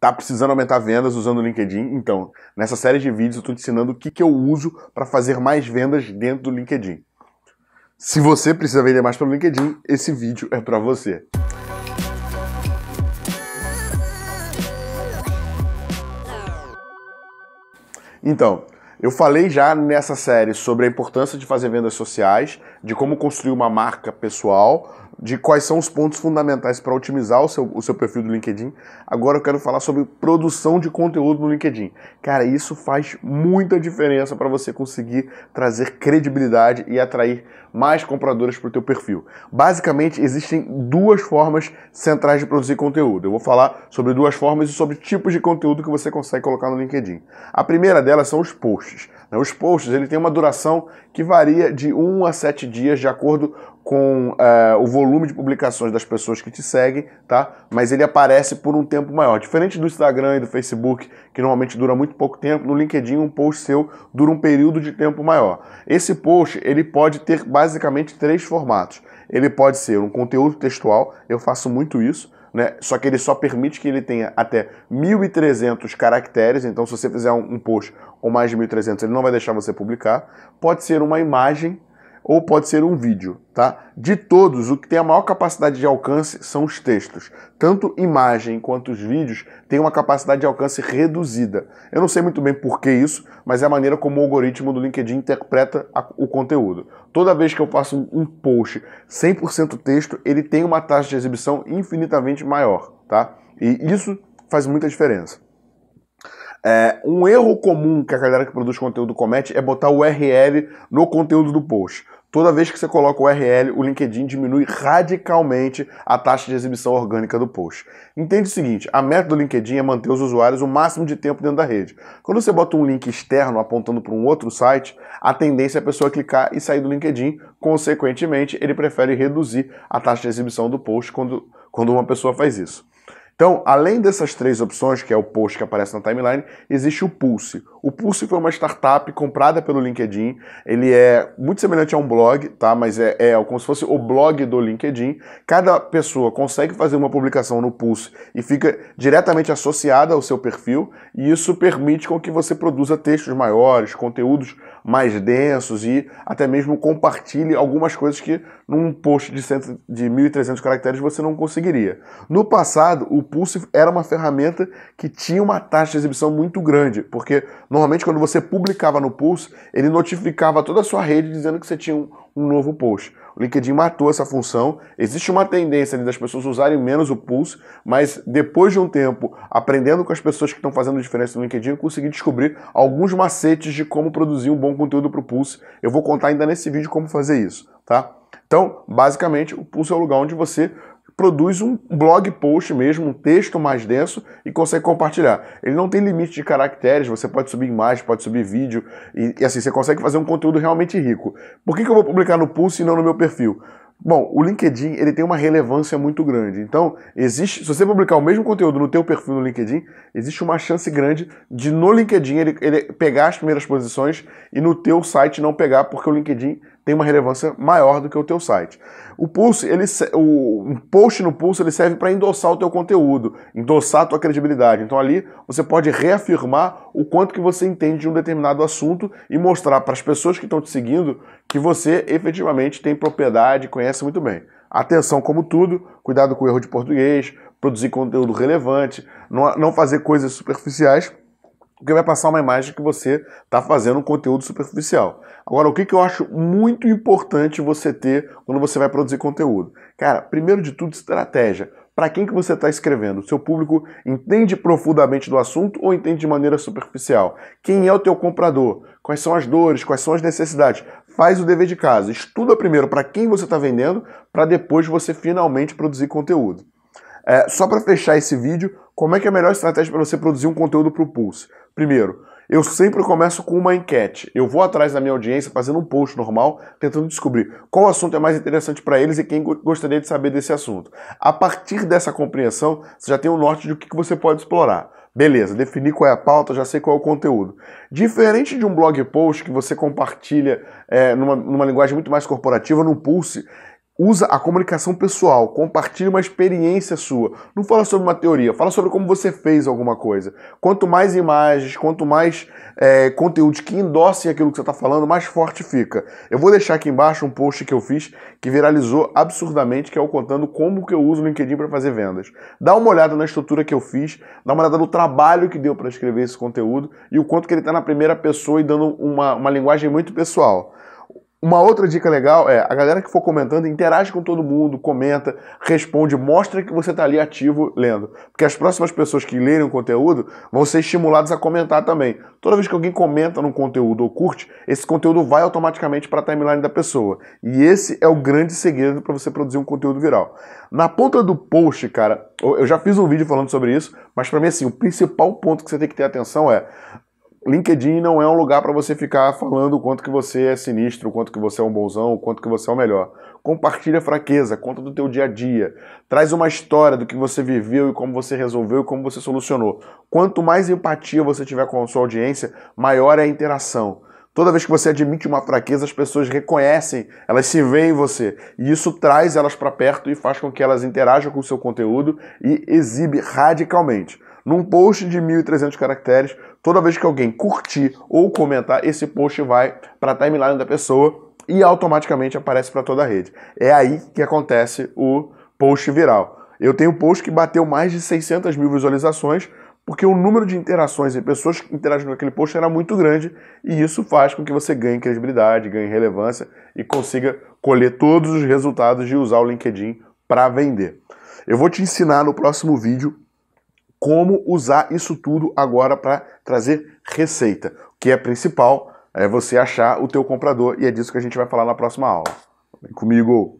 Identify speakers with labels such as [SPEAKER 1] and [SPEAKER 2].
[SPEAKER 1] Tá precisando aumentar vendas usando o LinkedIn? Então, nessa série de vídeos eu estou te ensinando o que, que eu uso para fazer mais vendas dentro do LinkedIn. Se você precisa vender mais pelo LinkedIn, esse vídeo é para você. Então, eu falei já nessa série sobre a importância de fazer vendas sociais, de como construir uma marca pessoal, de quais são os pontos fundamentais para otimizar o seu, o seu perfil do LinkedIn. Agora eu quero falar sobre produção de conteúdo no LinkedIn. Cara, isso faz muita diferença para você conseguir trazer credibilidade e atrair mais compradores para o teu perfil. Basicamente, existem duas formas centrais de produzir conteúdo. Eu vou falar sobre duas formas e sobre tipos de conteúdo que você consegue colocar no LinkedIn. A primeira delas são os posts. Né? Os posts ele tem uma duração que varia de 1 a 7 dias de acordo com eh, o volume de publicações das pessoas que te seguem, tá? Mas ele aparece por um tempo maior. Diferente do Instagram e do Facebook, que normalmente dura muito pouco tempo, no LinkedIn um post seu dura um período de tempo maior. Esse post, ele pode ter basicamente três formatos. Ele pode ser um conteúdo textual, eu faço muito isso, né? Só que ele só permite que ele tenha até 1.300 caracteres, então se você fizer um, um post com mais de 1.300, ele não vai deixar você publicar. Pode ser uma imagem, ou pode ser um vídeo, tá? De todos, o que tem a maior capacidade de alcance são os textos. Tanto imagem quanto os vídeos têm uma capacidade de alcance reduzida. Eu não sei muito bem por que isso, mas é a maneira como o algoritmo do LinkedIn interpreta a, o conteúdo. Toda vez que eu faço um post 100% texto, ele tem uma taxa de exibição infinitamente maior, tá? E isso faz muita diferença. É, um erro comum que a galera que produz conteúdo comete é botar o URL no conteúdo do post. Toda vez que você coloca o URL, o LinkedIn diminui radicalmente a taxa de exibição orgânica do post. Entende o seguinte: a meta do LinkedIn é manter os usuários o máximo de tempo dentro da rede. Quando você bota um link externo apontando para um outro site, a tendência é a pessoa clicar e sair do LinkedIn. Consequentemente, ele prefere reduzir a taxa de exibição do post quando, quando uma pessoa faz isso. Então, além dessas três opções, que é o post que aparece na timeline, existe o Pulse. O Pulse foi uma startup comprada pelo LinkedIn. Ele é muito semelhante a um blog, tá? Mas é, é como se fosse o blog do LinkedIn. Cada pessoa consegue fazer uma publicação no Pulse e fica diretamente associada ao seu perfil, e isso permite com que você produza textos maiores, conteúdos mais densos e até mesmo compartilhe algumas coisas que num post de, cento, de 1.300 caracteres você não conseguiria. No passado, o Pulse era uma ferramenta que tinha uma taxa de exibição muito grande, porque normalmente quando você publicava no Pulse, ele notificava toda a sua rede dizendo que você tinha um, um novo post. O LinkedIn matou essa função. Existe uma tendência das pessoas usarem menos o Pulse, mas depois de um tempo, aprendendo com as pessoas que estão fazendo diferença no LinkedIn, eu consegui descobrir alguns macetes de como produzir um bom conteúdo para o Pulse. Eu vou contar ainda nesse vídeo como fazer isso, tá? Então, basicamente, o Pulse é o lugar onde você produz um blog post mesmo, um texto mais denso e consegue compartilhar. Ele não tem limite de caracteres, você pode subir imagem, pode subir vídeo, e, e assim, você consegue fazer um conteúdo realmente rico. Por que, que eu vou publicar no Pulse e não no meu perfil? Bom, o LinkedIn ele tem uma relevância muito grande. Então, existe, se você publicar o mesmo conteúdo no teu perfil no LinkedIn, existe uma chance grande de no LinkedIn ele, ele pegar as primeiras posições e no teu site não pegar, porque o LinkedIn tem uma relevância maior do que o teu site. O Pulse, ele, o, um post no Pulse, ele serve para endossar o teu conteúdo, endossar a tua credibilidade. Então ali você pode reafirmar o quanto que você entende de um determinado assunto e mostrar para as pessoas que estão te seguindo que você efetivamente tem propriedade, conhece muito bem. Atenção, como tudo, cuidado com o erro de português, produzir conteúdo relevante, não, não fazer coisas superficiais porque vai passar uma imagem que você está fazendo um conteúdo superficial. Agora, o que, que eu acho muito importante você ter quando você vai produzir conteúdo? Cara, primeiro de tudo, estratégia. Para quem que você está escrevendo? seu público entende profundamente do assunto ou entende de maneira superficial? Quem é o teu comprador? Quais são as dores? Quais são as necessidades? Faz o dever de casa. Estuda primeiro para quem você está vendendo, para depois você finalmente produzir conteúdo. É, só para fechar esse vídeo, como é que é a melhor estratégia para você produzir um conteúdo para o Pulse? Primeiro, eu sempre começo com uma enquete. Eu vou atrás da minha audiência fazendo um post normal, tentando descobrir qual assunto é mais interessante para eles e quem gostaria de saber desse assunto. A partir dessa compreensão, você já tem um norte de o que você pode explorar. Beleza, defini qual é a pauta, já sei qual é o conteúdo. Diferente de um blog post que você compartilha é, numa, numa linguagem muito mais corporativa, num pulse, Usa a comunicação pessoal, compartilhe uma experiência sua. Não fala sobre uma teoria, fala sobre como você fez alguma coisa. Quanto mais imagens, quanto mais é, conteúdos que endossem aquilo que você está falando, mais forte fica. Eu vou deixar aqui embaixo um post que eu fiz que viralizou absurdamente, que é o contando como que eu uso o LinkedIn para fazer vendas. Dá uma olhada na estrutura que eu fiz, dá uma olhada no trabalho que deu para escrever esse conteúdo e o quanto que ele está na primeira pessoa e dando uma, uma linguagem muito pessoal. Uma outra dica legal é a galera que for comentando, interage com todo mundo, comenta, responde, mostra que você está ali ativo lendo. Porque as próximas pessoas que lerem o conteúdo vão ser estimuladas a comentar também. Toda vez que alguém comenta num conteúdo ou curte, esse conteúdo vai automaticamente para a timeline da pessoa. E esse é o grande segredo para você produzir um conteúdo viral. Na ponta do post, cara, eu já fiz um vídeo falando sobre isso, mas para mim assim, o principal ponto que você tem que ter atenção é LinkedIn não é um lugar para você ficar falando o quanto que você é sinistro, o quanto que você é um bonzão, o quanto que você é o melhor. Compartilha fraqueza, conta do teu dia a dia. Traz uma história do que você viveu e como você resolveu e como você solucionou. Quanto mais empatia você tiver com a sua audiência, maior é a interação. Toda vez que você admite uma fraqueza, as pessoas reconhecem, elas se veem em você. E isso traz elas para perto e faz com que elas interajam com o seu conteúdo e exibe radicalmente. Num post de 1.300 caracteres, toda vez que alguém curtir ou comentar, esse post vai para a timeline da pessoa e automaticamente aparece para toda a rede. É aí que acontece o post viral. Eu tenho um post que bateu mais de 600 mil visualizações, porque o número de interações e pessoas que interagiram com aquele post era muito grande, e isso faz com que você ganhe credibilidade, ganhe relevância e consiga colher todos os resultados de usar o LinkedIn para vender. Eu vou te ensinar no próximo vídeo como usar isso tudo agora para trazer receita. O que é principal é você achar o teu comprador e é disso que a gente vai falar na próxima aula. Vem comigo!